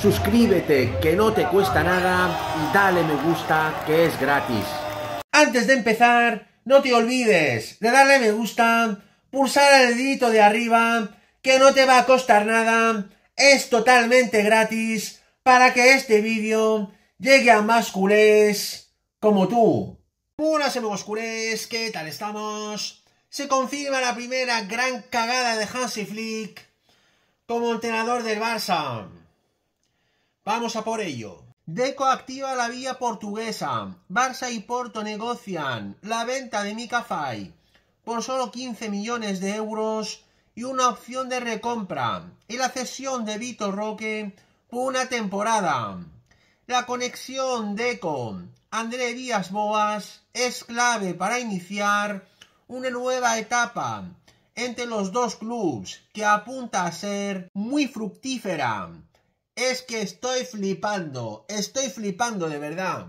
suscríbete que no te cuesta nada y dale me gusta que es gratis. Antes de empezar, no te olvides de darle me gusta, pulsar el dedito de arriba, que no te va a costar nada, es totalmente gratis para que este vídeo llegue a más culés como tú. Hola, amigos culés, ¿qué tal estamos? Se confirma la primera gran cagada de Hansi Flick como entrenador del Barça. Vamos a por ello. Deco activa la vía portuguesa. Barça y Porto negocian la venta de Mika por solo 15 millones de euros y una opción de recompra y la cesión de Vitor Roque por una temporada. La conexión Deco André Díaz Boas es clave para iniciar una nueva etapa entre los dos clubes que apunta a ser muy fructífera. Es que estoy flipando, estoy flipando de verdad.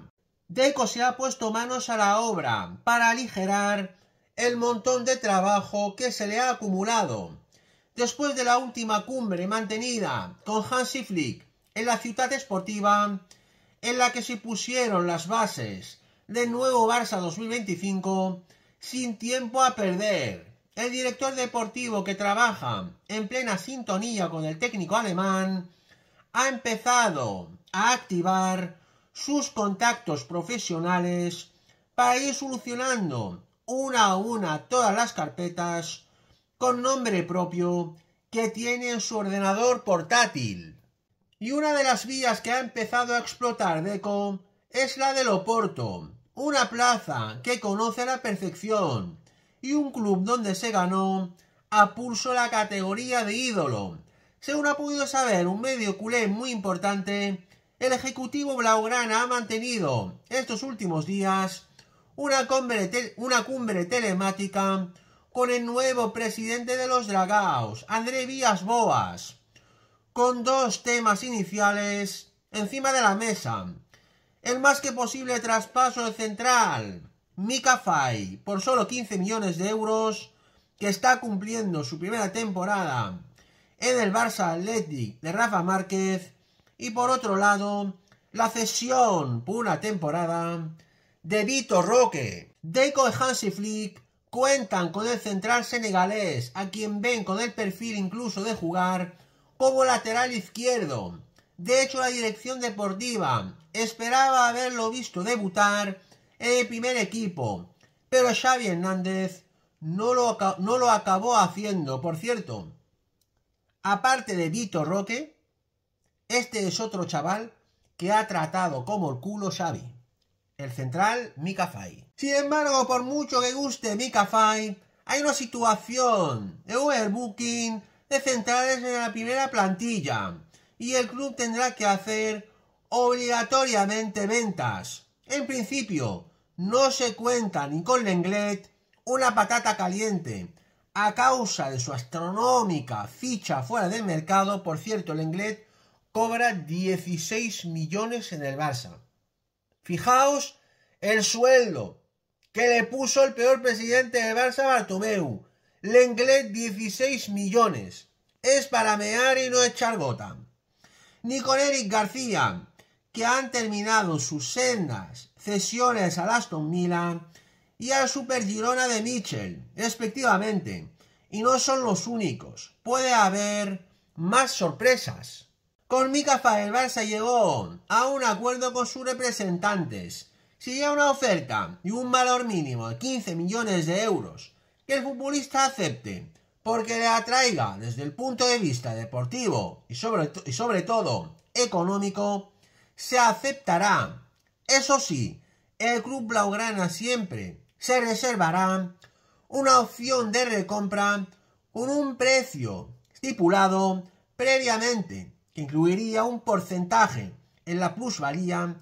Deco se ha puesto manos a la obra para aligerar el montón de trabajo que se le ha acumulado. Después de la última cumbre mantenida con Hansi Flick en la ciudad esportiva, en la que se pusieron las bases del nuevo Barça 2025, sin tiempo a perder, el director deportivo que trabaja en plena sintonía con el técnico alemán ha empezado a activar sus contactos profesionales para ir solucionando una a una todas las carpetas con nombre propio que tiene en su ordenador portátil. Y una de las vías que ha empezado a explotar Deco es la de Loporto, una plaza que conoce a la perfección y un club donde se ganó a pulso la categoría de ídolo según ha podido saber un medio culé muy importante, el Ejecutivo Blaugrana ha mantenido estos últimos días una cumbre, telemática con el nuevo presidente de los Dragaos, André Vías Boas, con dos temas iniciales encima de la mesa. El más que posible traspaso central, Mika Fai, por solo 15 millones de euros, que está cumpliendo su primera temporada en el Barça atletic de Rafa Márquez y por otro lado la cesión por una temporada de Vito Roque. Deco y Hansi Flick cuentan con el central senegalés, a quien ven con el perfil incluso de jugar como lateral izquierdo. De hecho, la dirección deportiva esperaba haberlo visto debutar en el primer equipo, pero Xavi Hernández no lo, no lo acabó haciendo. Por cierto, Aparte de Vito Roque, este es otro chaval que ha tratado como el culo Xavi. El central, Mika Sin embargo, por mucho que guste Mika hay una situación de overbooking de centrales en la primera plantilla y el club tendrá que hacer obligatoriamente ventas. En principio, no se cuenta ni con Lenglet, una patata caliente, a causa de su astronómica ficha fuera del mercado, por cierto, Lenglet cobra 16 millones en el Barça. Fijaos el sueldo que le puso el peor presidente del Barça, Bartomeu. Lenglet 16 millones. Es para mear y no echar gota. Ni con Eric García, que han terminado sus sendas cesiones al Aston Milan y al Super Girona de Mitchell, respectivamente. Y no son los únicos, puede haber más sorpresas. Con Mikafa el Barça llegó a un acuerdo con sus representantes. Si hay una oferta y un valor mínimo de 15 millones de euros que el futbolista acepte, porque le atraiga desde el punto de vista deportivo y sobre, y sobre todo económico, se aceptará. Eso sí, el club blaugrana siempre se reservará una opción de recompra con un precio estipulado previamente, que incluiría un porcentaje en la plusvalía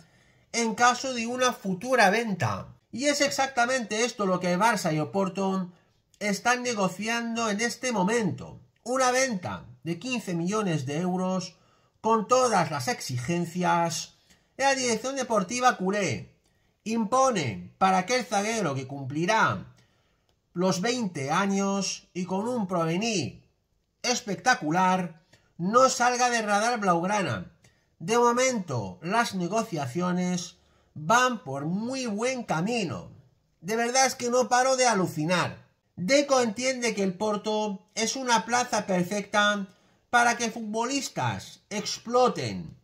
en caso de una futura venta. Y es exactamente esto lo que Barça y Oporto están negociando en este momento. Una venta de 15 millones de euros con todas las exigencias de la dirección deportiva Curé impone para aquel zaguero que cumplirá los 20 años y con un provení espectacular no salga de radar Blaugrana. De momento, las negociaciones van por muy buen camino. De verdad es que no paro de alucinar. Deco entiende que el Porto es una plaza perfecta para que futbolistas exploten.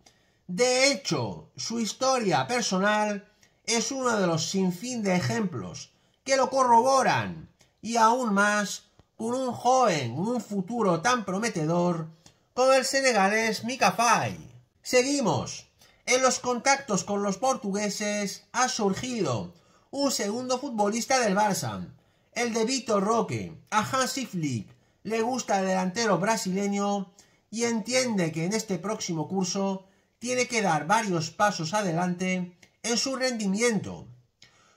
De hecho, su historia personal es uno de los sinfín de ejemplos que lo corroboran y aún más con un joven, un futuro tan prometedor como el senegalés Mika Fai. Seguimos. En los contactos con los portugueses ha surgido un segundo futbolista del Barça, el de Vitor Roque. A Hansi Flick le gusta el delantero brasileño y entiende que en este próximo curso tiene que dar varios pasos adelante en su rendimiento.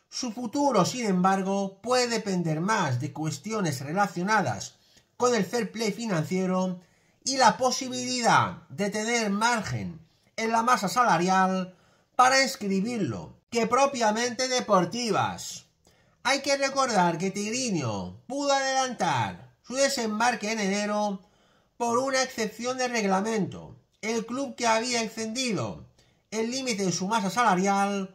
Su futuro, sin embargo, puede depender más de cuestiones relacionadas con el fair play financiero y la posibilidad de tener margen en la masa salarial para inscribirlo que propiamente deportivas. Hay que recordar que Tigriño pudo adelantar su desembarque en enero por una excepción de reglamento. El club que había extendido el límite de su masa salarial,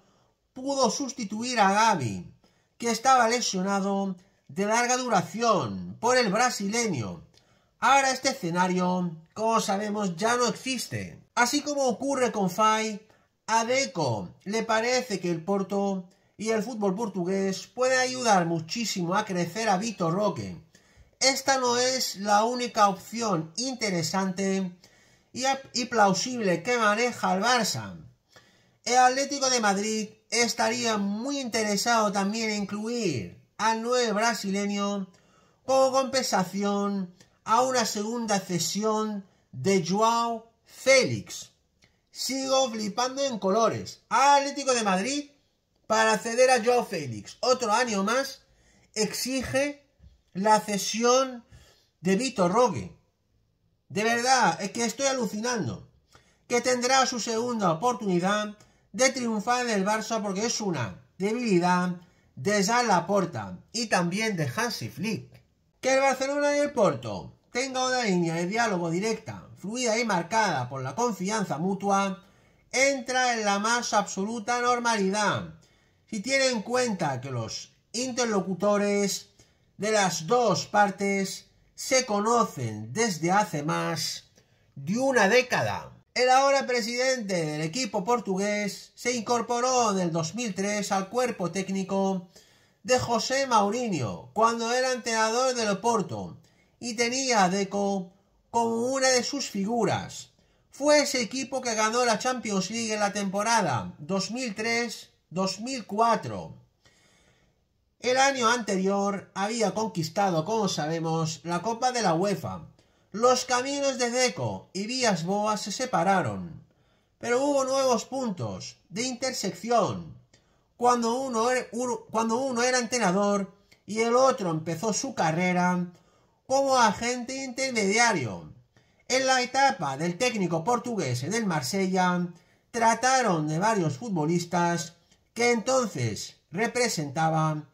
pudo sustituir a Gaby, que estaba lesionado de larga duración por el brasileño. Ahora este escenario, como sabemos, ya no existe. Así como ocurre con Fai, a Deco le parece que el Porto y el fútbol portugués puede ayudar muchísimo a crecer a Vitor Roque. Esta no es la única opción interesante y, plausible que maneja el Barça. El Atlético de Madrid estaría muy interesado también en incluir al nuevo brasileño como compensación a una segunda cesión de Joao Félix. Sigo flipando en colores. Atlético de Madrid para ceder a Joao Félix. Otro año más exige la cesión de Vitor Roque. De verdad, es que estoy alucinando. Que tendrá su segunda oportunidad de triunfar en el Barça porque es una debilidad de Jean Laporta y también de Hansi Flick. Que el Barcelona y el Porto tenga una línea de diálogo directa, fluida y marcada por la confianza mutua, entra en la más absoluta normalidad. Si tiene en cuenta que los interlocutores de las dos partes se conocen desde hace más de una década. El ahora presidente del equipo portugués se incorporó en el 2003 al cuerpo técnico de José Mourinho cuando era entrenador del Porto y tenía a Deco como una de sus figuras. Fue ese equipo que ganó la Champions League en la temporada 2003-2004 el año anterior había conquistado, como sabemos, la Copa de la UEFA. Los caminos de Deco y Vías Boas se separaron, pero hubo nuevos puntos de intersección. Cuando uno, era, cuando uno era entrenador y el otro empezó su carrera como agente intermediario. En la etapa del técnico portugués en el Marsella, trataron de varios futbolistas que entonces representaban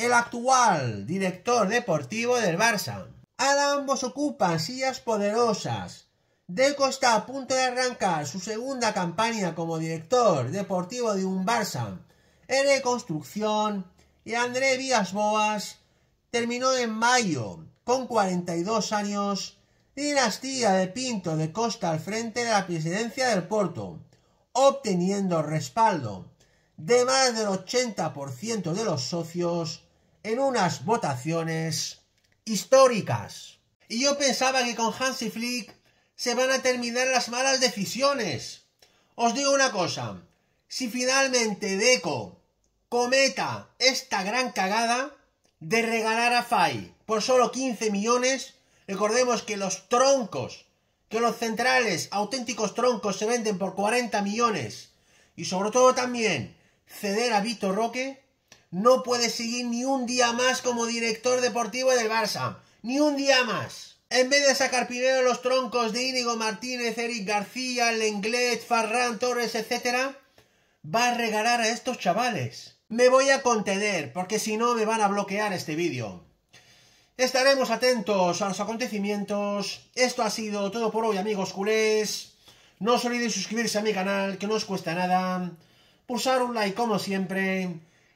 el actual director deportivo del Barça. Ahora ambos ocupan sillas poderosas. Deco está a punto de arrancar su segunda campaña como director deportivo de un Barça en reconstrucción y André Vías Boas terminó en mayo con 42 años dinastía de Pinto de Costa al frente de la presidencia del Porto, obteniendo respaldo de más del 80% de los socios en unas votaciones históricas. Y yo pensaba que con Hansi Flick se van a terminar las malas decisiones. Os digo una cosa, si finalmente Deco cometa esta gran cagada de regalar a FAI por solo 15 millones, recordemos que los troncos, que los centrales, auténticos troncos, se venden por 40 millones, y sobre todo también ceder a Vito Roque, no puede seguir ni un día más como director deportivo del Barça. Ni un día más. En vez de sacar primero los troncos de Íñigo Martínez, Eric García, Lenglet, Farran, Torres, etc., va a regalar a estos chavales. Me voy a contener, porque si no me van a bloquear este vídeo. Estaremos atentos a los acontecimientos. Esto ha sido todo por hoy, amigos culés. No os olvidéis suscribirse a mi canal, que no os cuesta nada. Pulsar un like como siempre